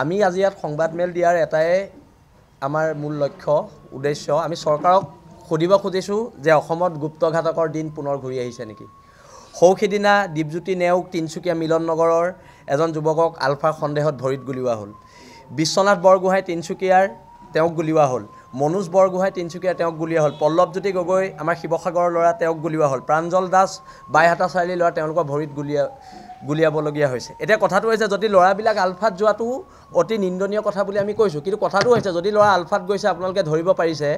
আমি আজি ইয়াত সংবাদমেল দিয়াৰ এটাই আমাৰ মূল লক্ষ্য উদ্দেশ্য আমি চৰকাৰক সুধিব খুজিছোঁ যে অসমত গুপ্তঘাতকৰ দিন পুনৰ ঘূৰি আহিছে নেকি সৌ সিদিনা দীপজ্যোতি নেওগ তিনিচুকীয়া মিলন নগৰৰ এজন যুৱকক আলফাৰ সন্দেহত ভৰিত গুলিওৱা হ'ল বিশ্বনাথ বৰগোহাঁই তিনিচুকীয়াৰ তেওঁক গুলিওৱা হ'ল মনোজ বৰগোহাঁই তিনিচুকীয়া তেওঁক গুলিওৱা হ'ল পল্লৱজ্যোতি গগৈ আমাৰ শিৱসাগৰৰ ল'ৰা তেওঁক গুলিওৱা হ'ল প্ৰাঞ্জল দাস বাইহাটা চাৰিআলিৰ ল'ৰা তেওঁলোকৰ ভৰিত গুলিয়া গুলিয়াবলগীয়া হৈছে এতিয়া কথাটো হৈছে যদি ল'ৰাবিলাক আলফাত যোৱাটো অতি নিন্দনীয় কথা বুলি আমি কৈছোঁ কিন্তু কথাটো হৈছে যদি ল'ৰা আলফাত গৈছে আপোনালোকে ধৰিব পাৰিছে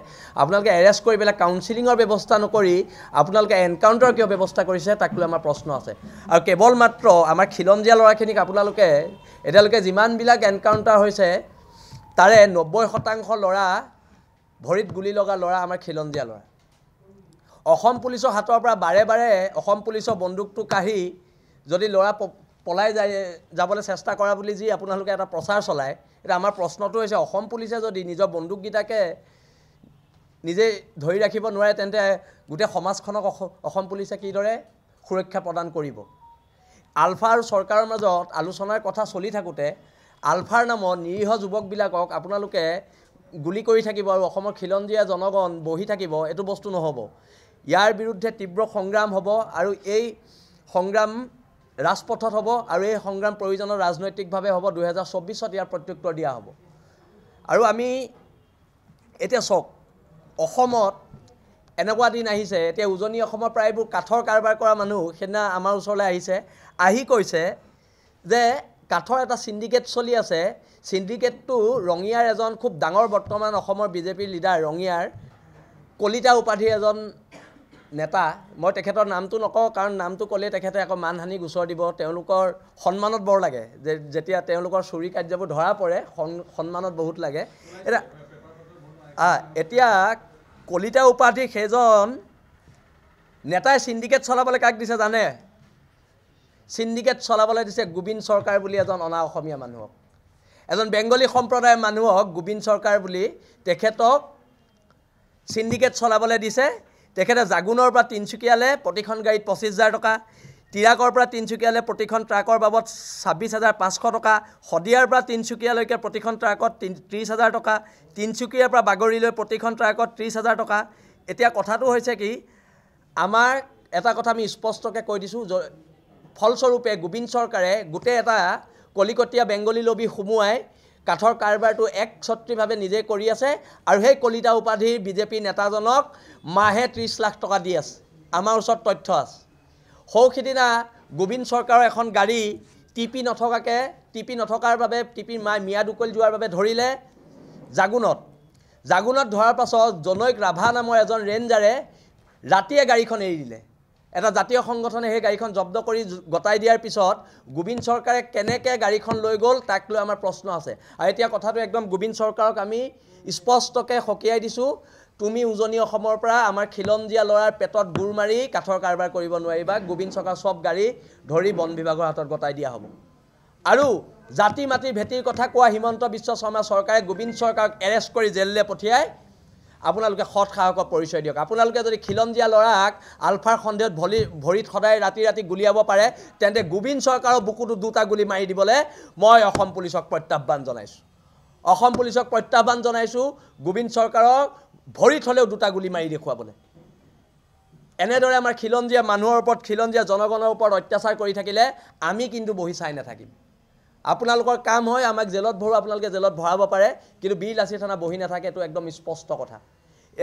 আপোনালোকে এৰেষ্ট কৰি পেলাই কাউন্সিলিঙৰ ব্যৱস্থা নকৰি আপোনালোকে এনকাউণ্টাৰ কিয় ব্যৱস্থা কৰিছে তাক লৈ আমাৰ প্ৰশ্ন আছে আৰু কেৱল মাত্ৰ আমাৰ খিলঞ্জীয়া ল'ৰাখিনিক আপোনালোকে এতিয়ালৈকে যিমানবিলাক এনকাউণ্টাৰ হৈছে তাৰে নব্বৈ শতাংশ ল'ৰা ভৰিত গুলি লগা ল'ৰা আমাৰ খিলঞ্জীয়া ল'ৰা অসম পুলিচৰ হাতৰ পৰা বাৰে বাৰে অসম পুলিচৰ বন্দুকটো কাঢ়ি যদি ল'ৰা পলাই যায় যাবলৈ চেষ্টা কৰা বুলি যি আপোনালোকে এটা প্ৰচাৰ চলায় এতিয়া আমাৰ প্ৰশ্নটো হৈছে অসম পুলিচে যদি নিজৰ বন্দুককেইটাকে নিজেই ধৰি ৰাখিব নোৱাৰে তেন্তে গোটেই সমাজখনক অসম পুলিচে কিদৰে সুৰক্ষা প্ৰদান কৰিব আলফা আৰু চৰকাৰৰ মাজত আলোচনাৰ কথা চলি থাকোঁতে আলফাৰ নামত নিৰীহ যুৱকবিলাকক আপোনালোকে গুলি কৰি থাকিব আৰু অসমৰ খিলঞ্জীয়া জনগণ বহি থাকিব এইটো বস্তু নহ'ব ইয়াৰ বিৰুদ্ধে তীব্ৰ সংগ্ৰাম হ'ব আৰু এই সংগ্ৰাম ৰাজপথত হ'ব আৰু এই সংগ্ৰাম প্ৰয়োজনত ৰাজনৈতিকভাৱে হ'ব দুহেজাৰ চৌবিছত ইয়াৰ প্ৰত্যুত্তৰ দিয়া হ'ব আৰু আমি এতিয়া চাওক অসমত এনেকুৱা দিন আহিছে এতিয়া উজনি অসমৰ প্ৰায়বোৰ কাঠৰ কাৰবাৰ কৰা মানুহ সেইদিনা আমাৰ ওচৰলৈ আহিছে আহি কৈছে যে কাঠৰ এটা চিণ্ডিকেট চলি আছে চিণ্ডিকেটটো ৰঙিয়াৰ এজন খুব ডাঙৰ বৰ্তমান অসমৰ বিজেপিৰ লিডাৰ ৰঙিয়াৰ কলিতা উপাধিৰ এজন নেতা মই তেখেতৰ নামটো নকওঁ কাৰণ নামটো ক'লেই তেখেতে আকৌ মানহানি গোচৰ দিব তেওঁলোকৰ সন্মানত বৰ লাগে যে যেতিয়া তেওঁলোকৰ চুৰি কাৰ্যবোৰ ধৰা পৰে সন্মানত বহুত লাগে এতিয়া এতিয়া কলিতা উপাধি সেইজন নেতাই চিণ্ডিকেট চলাবলৈ কাক দিছে জানে চিণ্ডিকেট চলাবলৈ দিছে গোবিন্দ চৰকাৰ বুলি এজন অনা অসমীয়া মানুহক এজন বেংগলী সম্প্ৰদায়ৰ মানুহক গোবিন্দ চৰকাৰ বুলি তেখেতক চিণ্ডিকেট চলাবলৈ দিছে তেখেতে জাগুনৰ পৰা তিনিচুকীয়ালে প্ৰতিখন গাড়ীত পঁচিছ হাজাৰ টকা তিৰাকৰ পৰা তিনিচুকীয়ালে প্ৰতিখন ট্ৰাকৰ বাবদ ছাব্বিছ হাজাৰ পাঁচশ টকা শদিয়াৰ পৰা তিনিচুকীয়ালৈকে প্ৰতিখন ট্ৰাকত ত্ৰিছ হাজাৰ টকা তিনিচুকীয়াৰ পৰা বাগৰিলৈ প্ৰতিখন ট্ৰাকত ত্ৰিছ হাজাৰ টকা এতিয়া কথাটো হৈছে কি আমাৰ এটা কথা আমি স্পষ্টকৈ কৈ দিছোঁ ফলস্বৰূপে গোবিন্দ চৰকাৰে গোটেই এটা কলিকতীয়া বেংগলী লবি সোমোৱাই কাঠৰ কাৰবাৰটো একছত্ৰীভাৱে নিজে কৰি আছে আৰু সেই কলিতা উপাধি বিজেপি নেতাজনক মাহে ত্ৰিছ লাখ টকা দি আছে আমাৰ ওচৰত তথ্য আছে সৌ সিদিনা গোবিন্দ চৰকাৰৰ এখন গাড়ী টিপি নথকাকৈ টিপি নথকাৰ বাবে টিপিৰ মায়ে মিয়াদ উকলি যোৱাৰ বাবে ধৰিলে জাগুণত জাগুণত ধৰাৰ পাছত জনৈক ৰাভা নামৰ এজন ৰেঞ্জাৰে ৰাতিয়ে গাড়ীখন এৰি দিলে এটা জাতীয় সংগঠনে সেই গাড়ীখন জব্দ কৰি গতাই দিয়াৰ পিছত গোবিন্দ চৰকাৰে কেনেকৈ গাড়ীখন লৈ গ'ল তাক লৈ আমাৰ প্ৰশ্ন আছে আৰু এতিয়া কথাটো একদম গোবিন্দ চৰকাৰক আমি স্পষ্টকৈ সকীয়াই দিছোঁ তুমি উজনি অসমৰ পৰা আমাৰ খিলঞ্জীয়া ল'ৰাৰ পেটত গোৰ মাৰি কাঠৰ কাৰবাৰ কৰিব নোৱাৰিবা গোবিন্দ চৰকাৰ চব গাড়ী ধৰি বন বিভাগৰ হাতত গতাই দিয়া হ'ব আৰু জাতি মাটিৰ ভেটিৰ কথা কোৱা হিমন্ত বিশ্ব শৰ্মা চৰকাৰে গোবিন্দ চৰকাৰক এৰেষ্ট কৰি জেললৈ পঠিয়াই আপোনালোকে সৎ সাহসক পৰিচয় দিয়ক আপোনালোকে যদি খিলঞ্জীয়া ল'ৰাক আলফাৰ সন্দেহত ভলি ভৰিত সদায় ৰাতি ৰাতি গুলিয়াব পাৰে তেন্তে গোবিন্দ চৰকাৰৰ বুকুতো দুটা গুলি মাৰি দিবলৈ মই অসম পুলিচক প্ৰত্যাহ্বান জনাইছোঁ অসম পুলিচক প্ৰত্যাহ্বান জনাইছোঁ গোবিন্দ চৰকাৰক ভৰিত হ'লেও দুটা গুলি মাৰি দেখুৱাবলৈ এনেদৰে আমাৰ খিলঞ্জীয়া মানুহৰ ওপৰত খিলঞ্জীয়া জনগণৰ ওপৰত অত্যাচাৰ কৰি থাকিলে আমি কিন্তু বহি চাই নাথাকিম আপোনালোকৰ কাম হয় আমাক জেলত ভৰোঁ আপোনালোকে জেলত ভৰাব পাৰে কিন্তু বিল লাচি থানা বহি নাথাকে এইটো একদম স্পষ্ট কথা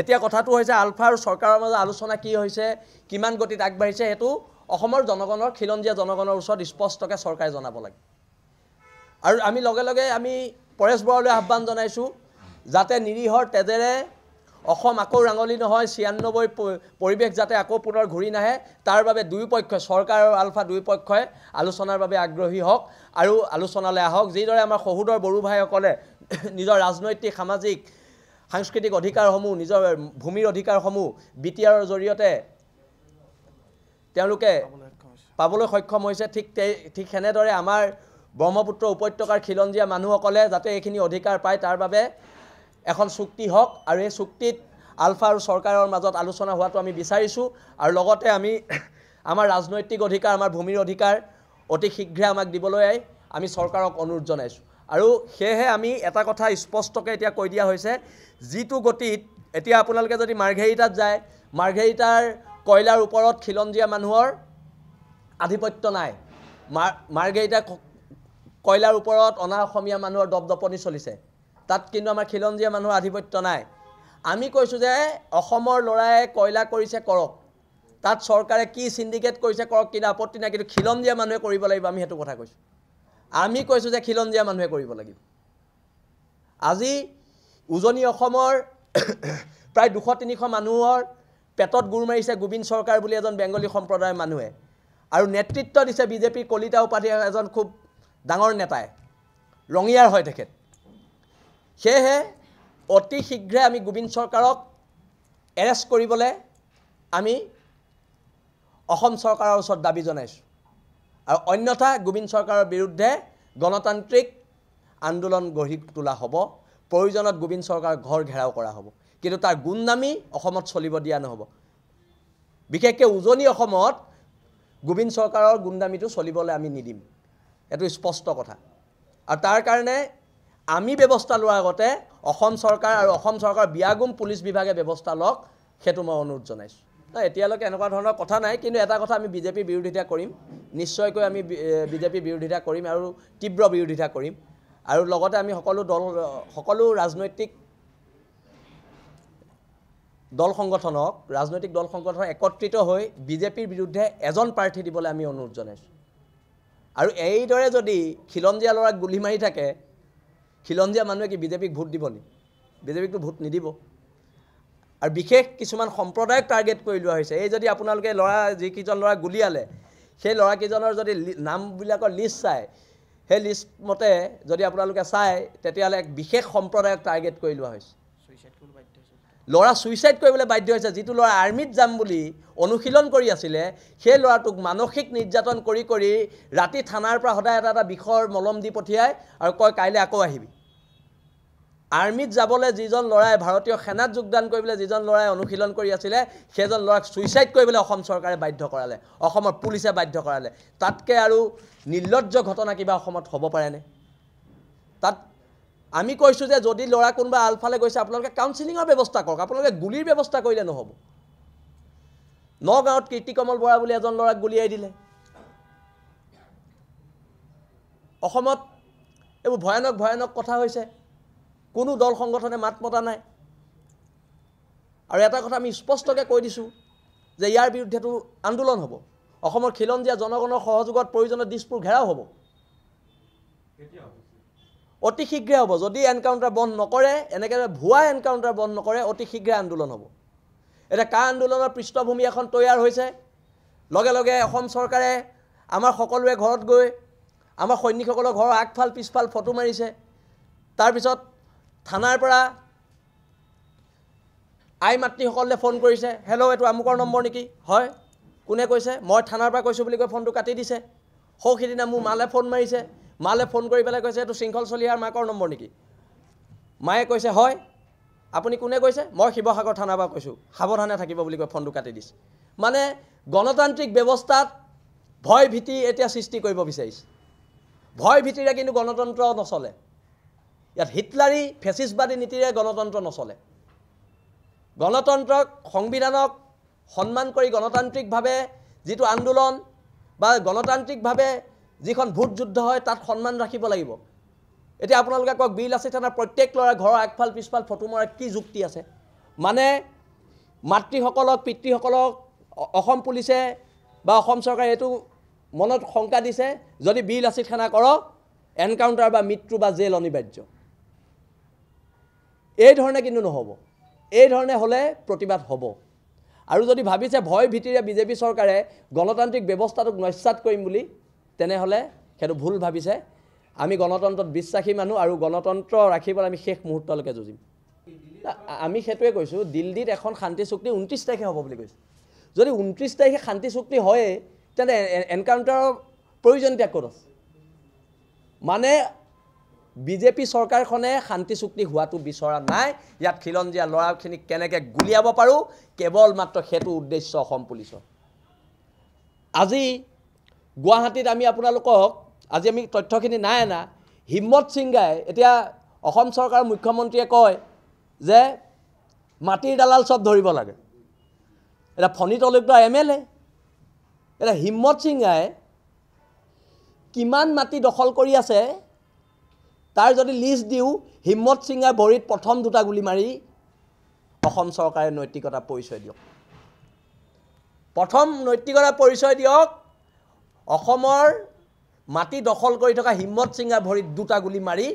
এতিয়া কথাটো হৈছে আলফা আৰু চৰকাৰৰ মাজত আলোচনা কি হৈছে কিমান গতিত আগবাঢ়িছে সেইটো অসমৰ জনগণৰ খিলঞ্জীয়া জনগণৰ ওচৰত স্পষ্টকৈ চৰকাৰে জনাব লাগে আৰু আমি লগে লগে আমি পৰেশ বৰালৈ আহ্বান জনাইছোঁ যাতে নিৰীহৰ তেজেৰে অসম আকৌ ৰাঙলী নহয় ছিয়ান্নব্বৈ পৰিৱেশ যাতে আকৌ পুনৰ ঘূৰি নাহে তাৰ বাবে দুয়োপক্ষই চৰকাৰ আৰু আলফা দুয়োপক্ষই আলোচনাৰ বাবে আগ্ৰহী হওক আৰু আলোচনালৈ আহক যিদৰে আমাৰ শহুদৰ ভাইসকলে নিজৰ ৰাজনৈতিক সামাজিক সাংস্কৃতিক অধিকাৰসমূহ নিজৰ ভূমিৰ অধিকাৰসমূহ বি টি আৰৰ জৰিয়তে তেওঁলোকে পাবলৈ সক্ষম হৈছে ঠিক তে ঠিক সেনেদৰে আমাৰ ব্ৰহ্মপুত্ৰ উপত্যকাৰ খিলঞ্জীয়া মানুহসকলে যাতে এইখিনি অধিকাৰ পায় তাৰ বাবে এখন চুক্তি হওক আৰু এই চুক্তিত আলফা আৰু চৰকাৰৰ মাজত আলোচনা হোৱাটো আমি বিচাৰিছোঁ আৰু লগতে আমি আমাৰ ৰাজনৈতিক অধিকাৰ আমাৰ ভূমিৰ অধিকাৰ অতি শীঘ্ৰে আমাক দিবলৈ আমি চৰকাৰক অনুৰোধ জনাইছোঁ আৰু সেয়েহে আমি এটা কথা স্পষ্টকৈ এতিয়া কৈ দিয়া হৈছে যিটো গতিত এতিয়া আপোনালোকে যদি মাৰ্ঘেৰিটাত যায় মাৰ্ঘেৰিটাৰ কয়লাৰ ওপৰত খিলঞ্জীয়া মানুহৰ আধিপত্য নাই মাৰ মাৰ্ঘেৰিটা কয়লাৰ ওপৰত অনা অসমীয়া মানুহৰ দপদপনি চলিছে তাত কিন্তু আমাৰ খিলঞ্জীয়া মানুহৰ আধিপত্য নাই আমি কৈছোঁ যে অসমৰ ল'ৰাই কয়লা কৰিছে কৰক তাত চৰকাৰে কি চিণ্ডিকেট কৰিছে কৰক কিন্তু আপত্তি নাই কিন্তু খিলঞ্জীয়া মানুহে কৰিব লাগিব আমি সেইটো কথা কৈছোঁ আমি কৈছোঁ যে খিলঞ্জীয়া মানুহে কৰিব লাগিব আজি উজনি অসমৰ প্ৰায় দুশ তিনিশ মানুহৰ পেটত গুৰ মাৰিছে গোবিন্দ চৰকাৰ বুলি এজন বেংগলী সম্প্ৰদায়ৰ মানুহে আৰু নেতৃত্ব দিছে বিজেপিৰ কলিতা উপাধি এজন খুব ডাঙৰ নেতাই ৰঙিয়াৰ হয় তেখেত সেয়েহে অতি শীঘ্ৰে আমি গোবিন্দ চৰকাৰক এৰেষ্ট কৰিবলৈ আমি অসম চৰকাৰৰ ওচৰত দাবী জনাইছোঁ আৰু অন্যথা গোবিন্দ চৰকাৰৰ বিৰুদ্ধে গণতান্ত্ৰিক আন্দোলন গঢ়ি তোলা হ'ব প্ৰয়োজনত গোবিন্দ চৰকাৰ ঘৰ ঘেৰাও কৰা হ'ব কিন্তু তাৰ গুণনামী অসমত চলিব দিয়া নহ'ব বিশেষকৈ উজনি অসমত গোবিন্দ চৰকাৰৰ গুণনামীটো চলিবলৈ আমি নিদিম এইটো স্পষ্ট কথা আৰু তাৰ কাৰণে আমি ব্যৱস্থা লোৱাৰ আগতে অসম চৰকাৰ আৰু অসম চৰকাৰৰ বিয়াগুম পুলিচ বিভাগে ব্যৱস্থা লওক সেইটো মই অনুৰোধ জনাইছোঁ ন এতিয়ালৈকে এনেকুৱা ধৰণৰ কথা নাই কিন্তু এটা কথা আমি বিজেপিৰ বিৰোধিতা কৰিম নিশ্চয়কৈ আমি বিজেপিৰ বিৰোধিতা কৰিম আৰু তীব্ৰ বিৰোধিতা কৰিম আৰু লগতে আমি সকলো দল সকলো ৰাজনৈতিক দল সংগঠনক ৰাজনৈতিক দল সংগঠনক একত্ৰিত হৈ বিজেপিৰ বিৰুদ্ধে এজন প্ৰাৰ্থী দিবলৈ আমি অনুৰোধ জনাইছোঁ আৰু এইদৰে যদি খিলঞ্জীয়া ল'ৰাক গুলি মাৰি থাকে খিলঞ্জীয়া মানুহে কি বিজেপিক ভোট দিব নেকি বিজেপিকতো ভোট নিদিব আৰু বিশেষ কিছুমান সম্প্ৰদায়ক টাৰ্গেট কৰি লোৱা হৈছে এই যদি আপোনালোকে ল'ৰা যিকেইজন ল'ৰা গুলিয়ালে সেই ল'ৰাকেইজনৰ যদি নামবিলাকৰ লিষ্ট চায় সেই লিষ্ট মতে যদি আপোনালোকে চায় তেতিয়াহ'লে এক বিশেষ সম্প্ৰদায়ক টাৰ্গেট কৰি লোৱা হৈছে ল'ৰা ছুইচাইড কৰিবলৈ বাধ্য হৈছে যিটো ল'ৰা আৰ্মিত যাম বুলি অনুশীলন কৰি আছিলে সেই ল'ৰাটোক মানসিক নিৰ্যাতন কৰি কৰি ৰাতি থানাৰ পৰা সদায় এটা এটা বিষৰ মলম দি পঠিয়ায় আৰু কয় কাইলৈ আকৌ আহিবি আৰ্মিত যাবলৈ যিজন ল'ৰাই ভাৰতীয় সেনাত যোগদান কৰিবলৈ যিজন ল'ৰাই অনুশীলন কৰি আছিলে সেইজন ল'ৰাক ছুইচাইড কৰিবলৈ অসম চৰকাৰে বাধ্য কৰালে অসমৰ পুলিচে বাধ্য কৰালে তাতকৈ আৰু নিৰ্লজ্জ ঘটনা কিবা অসমত হ'ব পাৰেনে তাত আমি কৈছোঁ যে যদি ল'ৰা কোনোবা আলফালে গৈছে আপোনালোকে কাউন্সিলিঙৰ ব্যৱস্থা কৰক আপোনালোকে গুলীৰ ব্যৱস্থা কৰিলে নহ'ব নগাঁৱত কীৰ্তি কমল বৰা বুলি এজন ল'ৰাক গুলিয়াই দিলে অসমত এইবোৰ ভয়ানক ভয়ানক কথা হৈছে কোনো দল সংগঠনে মাত মতা নাই আৰু এটা কথা আমি স্পষ্টকৈ কৈ দিছোঁ যে ইয়াৰ বিৰুদ্ধেতো আন্দোলন হ'ব অসমৰ খিলঞ্জীয়া জনগণৰ সহযোগত প্ৰয়োজনীয় দিশবোৰ ঘেৰাও হ'ব অতি শীঘ্ৰে হ'ব যদি এনকাউণ্টাৰ বন্ধ নকৰে এনেকৈ ভুৱা এনকাউণ্টাৰ বন্ধ নকৰে অতি শীঘ্ৰে আন্দোলন হ'ব এতিয়া কা আন্দোলনৰ পৃষ্ঠভূমি এখন তৈয়াৰ হৈছে লগে লগে অসম চৰকাৰে আমাৰ সকলোৱে ঘৰত গৈ আমাৰ সৈনিকসকলৰ ঘৰৰ আগফাল পিছফাল ফটো মাৰিছে তাৰপিছত থানাৰ পৰা আই মাতৃসকলে ফোন কৰিছে হেল্ল' এইটো আমুকৰ নম্বৰ নেকি হয় কোনে কৈছে মই থানাৰ পৰা কৈছোঁ বুলি কৈ ফোনটো কাটি দিছে সৌ সিদিনা মোৰ মালে ফোন মাৰিছে মালে ফোন কৰি পেলাই কৈছে এইটো শৃংখল চলিহাৰ মাকৰ নম্বৰ নেকি মায়ে কৈছে হয় আপুনি কোনে কৈছে মই শিৱসাগৰ থানাৰ পৰা কৈছোঁ সাৱধানে থাকিব বুলি কৈ ফোনটো কাটি দিছে মানে গণতান্ত্ৰিক ব্যৱস্থাত ভয় ভীতি এতিয়া সৃষ্টি কৰিব বিচাৰিছে ভয় ভীতিৰে কিন্তু গণতন্ত্ৰ নচলে ইয়াত হিটলাৰী ফেচিছবাদী নীতিৰে গণতন্ত্ৰ নচলে গণতন্ত্ৰক সংবিধানক সন্মান কৰি গণতান্ত্ৰিকভাৱে যিটো আন্দোলন বা গণতান্ত্ৰিকভাৱে যিখন ভোট যুদ্ধ হয় তাত সন্মান ৰাখিব লাগিব এতিয়া আপোনালোকে কওক বিল আছে থানাৰ প্ৰত্যেক ল'ৰাৰ ঘৰৰ আগফাল পিছফাল ফটো মৰা কি যুক্তি আছে মানে মাতৃসকলক পিতৃসকলক অসম পুলিচে বা অসম চৰকাৰে এইটো মনত শংকা দিছে যদি বিল আছিল খানা কৰক এনকাউণ্টাৰ বা মৃত্যু বা জেল অনিবাৰ্য এইধৰণে কিন্তু নহ'ব এই ধৰণে হ'লে প্ৰতিবাদ হ'ব আৰু যদি ভাবিছে ভয় ভীতিৰে বিজেপি চৰকাৰে গণতান্ত্ৰিক ব্যৱস্থাটোক নস্যাত কৰিম বুলি তেনেহ'লে সেইটো ভুল ভাবিছে আমি গণতন্ত্ৰত বিশ্বাসী মানুহ আৰু গণতন্ত্ৰ ৰাখিবলৈ আমি শেষ মুহূৰ্তলৈকে যুঁজিম আমি সেইটোৱে কৈছোঁ দিল্লীত এখন শান্তি চুক্তি ঊনত্ৰিছ তাৰিখে হ'ব বুলি কৈছোঁ যদি ঊনত্ৰিছ তাৰিখে শান্তি চুক্তি হয়েই তেন্তে এনকাউণ্টাৰৰ প্ৰয়োজন ত্যাগ আছে মানে বি জে পি চৰকাৰখনে শান্তি চুক্তি হোৱাটো বিচৰা নাই ইয়াত খিলঞ্জীয়া ল'ৰাখিনিক কেনেকৈ গুলিয়াব পাৰোঁ কেৱল মাত্ৰ সেইটো উদ্দেশ্য অসম পুলিচৰ আজি গুৱাহাটীত আমি আপোনালোকক আজি আমি তথ্যখিনি নাই অনা হিম্মত সিংগাই এতিয়া অসম চৰকাৰৰ মুখ্যমন্ত্ৰীয়ে কয় যে মাটিৰ দালাল চব ধৰিব লাগে এটা ফণী তলুকদাৰ এম এল এ এতিয়া হিম্মত সিংগাই কিমান মাটি দখল কৰি আছে তাৰ যদি লিষ্ট দিওঁ হিম্মত সিংগাই ভৰিত প্ৰথম দুটা গুলী মাৰি অসম চৰকাৰে নৈতিকতা পৰিচয় দিয়ক প্ৰথম নৈতিকতা পৰিচয় দিয়ক অসমৰ মাটি দখল কৰি থকা হিম্মত সিঙা ভৰিত দুটা গুলী মাৰি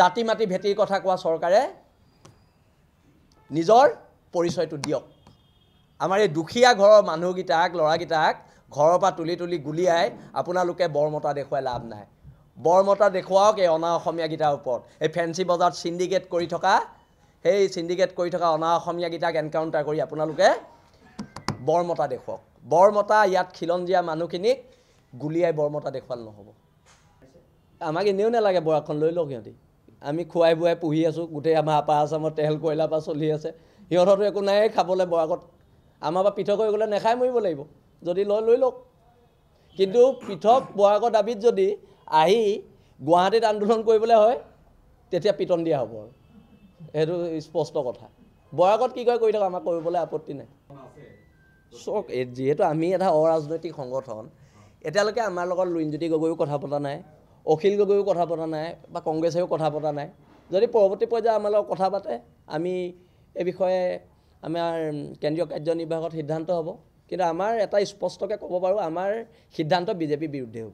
জাতি মাটি ভেটিৰ কথা কোৱা চৰকাৰে নিজৰ পৰিচয়টো দিয়ক আমাৰ এই দুখীয়া ঘৰৰ মানুহকেইটাক ল'ৰাকেইটাক ঘৰৰ পৰা তুলি তুলি গুলিয়াই আপোনালোকে বৰমতা দেখুৱাই লাভ নাই বৰমতা দেখুৱাওক এই অনা অসমীয়াকেইটাৰ ওপৰত এই ফেঞ্চি বজাৰত চিণ্ডিকেট কৰি থকা সেই চিণ্ডিকেট কৰি থকা অনা অসমীয়াকেইটাক এনকাউণ্টাৰ কৰি আপোনালোকে বৰমতা দেখুৱাওক বৰমতা ইয়াত খিলঞ্জীয়া মানুহখিনিক গুলীয়াই বৰমতা দেখুৱাল নহ'ব আমাক এনেও নালাগে বৰাখন লৈ লওক সিহঁতি আমি খুৱাই বোৱাই পুহি আছোঁ গোটেই আমাৰ আপা আচামৰ তেল কয়লাৰ পৰা চলি আছে সিহঁতৰতো একো নাই খাবলৈ বৰাকত আমাৰ পৰা পৃথক হৈ গ'লে নেখাই মৰিব লাগিব যদি লৈ লৈ লওক কিন্তু পৃথক বৰাকৰ দাবীত যদি আহি গুৱাহাটীত আন্দোলন কৰিবলৈ হয় তেতিয়া পিটন দিয়া হ'ব আৰু সেইটো স্পষ্ট কথা বৰাকত কি কয় কৰি থাকক আমাক কৰিবলৈ আপত্তি নাই চক যিহেতু আমি এটা অৰাজনৈতিক সংগঠন এতিয়ালৈকে আমাৰ লগত লুইনজ্যোতি গগৈও কথা পতা নাই অখিল গগৈও কথা পতা নাই বা কংগ্ৰেছেও কথা পতা নাই যদি পৰৱৰ্তী পৰ্যায়ত আমাৰ লগত কথা পাতে আমি এই বিষয়ে আমাৰ কেন্দ্ৰীয় কাৰ্যনিৰ্বাহকত সিদ্ধান্ত হ'ব কিন্তু আমাৰ এটা স্পষ্টকৈ ক'ব পাৰোঁ আমাৰ সিদ্ধান্ত বিজেপিৰ বিৰুদ্ধে হ'ব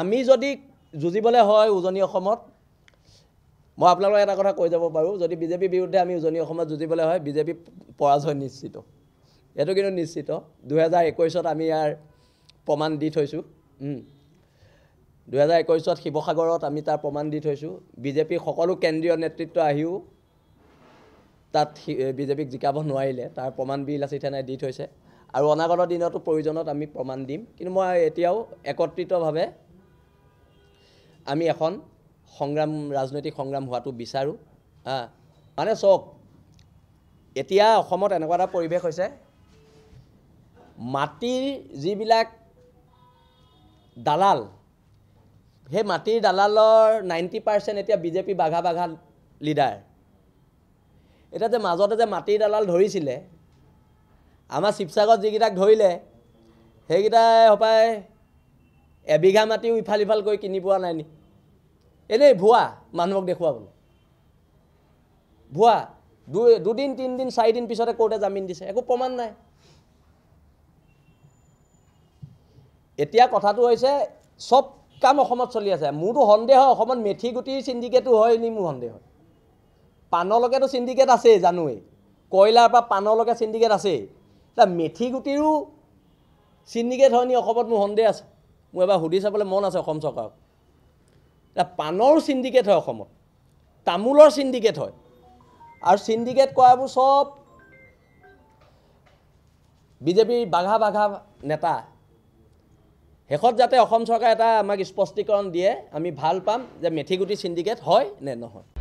আমি যদি যুঁজিবলৈ হয় উজনি অসমত মই আপোনালোকক এটা কথা কৈ যাব পাৰোঁ যদি বিজেপিৰ বিৰুদ্ধে আমি উজনি অসমত যুঁজিবলৈ হয় বিজেপি পৰাজয় নিশ্চিত এইটো কিন্তু নিশ্চিত দুহেজাৰ একৈছত আমি ইয়াৰ প্ৰমাণ দি থৈছোঁ দুহেজাৰ একৈছত শিৱসাগৰত আমি তাৰ প্ৰমাণ দি থৈছোঁ বিজেপি সকলো কেন্দ্ৰীয় নেতৃত্ব আহিও তাত বিজেপিক জিকাব নোৱাৰিলে তাৰ প্ৰমাণ বিল আছে নাই দি থৈছে আৰু অনাগত দিনতো প্ৰয়োজনত আমি প্ৰমাণ দিম কিন্তু মই এতিয়াও একত্ৰিতভাৱে আমি এখন সংগ্ৰাম ৰাজনৈতিক সংগ্ৰাম হোৱাটো বিচাৰোঁ হা মানে চাওক এতিয়া অসমত এনেকুৱা এটা পৰিৱেশ হৈছে মাটিৰ যিবিলাক দালাল সেই মাটিৰ দালালৰ নাইণ্টি পাৰ্চেণ্ট এতিয়া বিজেপি বাঘা বাঘা লিডাৰ এতিয়া যে মাজতে যে মাটিৰ দালাল ধৰিছিলে আমাৰ শিৱসাগৰত যিকেইটাক ধৰিলে সেইকেইটাই সপাই এবিঘা মাটিও ইফাল সিফাল কৰি কিনি পোৱা নাই নি এনেই ভুৱা মানুহক দেখুৱাবলৈ ভুৱা দুই দুদিন তিনিদিন চাৰিদিন পিছতে কৰ্টে জামিন দিছে একো প্ৰমাণ নাই এতিয়া কথাটো হৈছে চব কাম অসমত চলি আছে মোৰতো সন্দেহ হয় অসমত মেথি গুটিৰ চিণ্ডিকেটো হয় নি মোৰ সন্দেহ হয় পাণলৈকেতো চিণ্ডিকেট আছেই জানোৱেই কয়লাৰ পৰা পাণলৈকে চিণ্ডিকেট আছেই এতিয়া মেথি গুটিৰো চিণ্ডিকেট হয় নি অসমত মোৰ সন্দেহ আছে মোৰ এবাৰ সুধি চাবলৈ মন আছে অসম চৰকাৰক এতিয়া পাণৰ চিণ্ডিকেট হয় অসমত তামোলৰ চিণ্ডিকেট হয় আৰু চিণ্ডিকেট কৰাবোৰ চব বিজেপিৰ বাঘা বাঘা নেতা শেষত যাতে অসম চৰকাৰে এটা আমাক স্পষ্টীকৰণ দিয়ে আমি ভাল পাম যে মেথিগুটি চিণ্ডিকেট হয় নে নহয়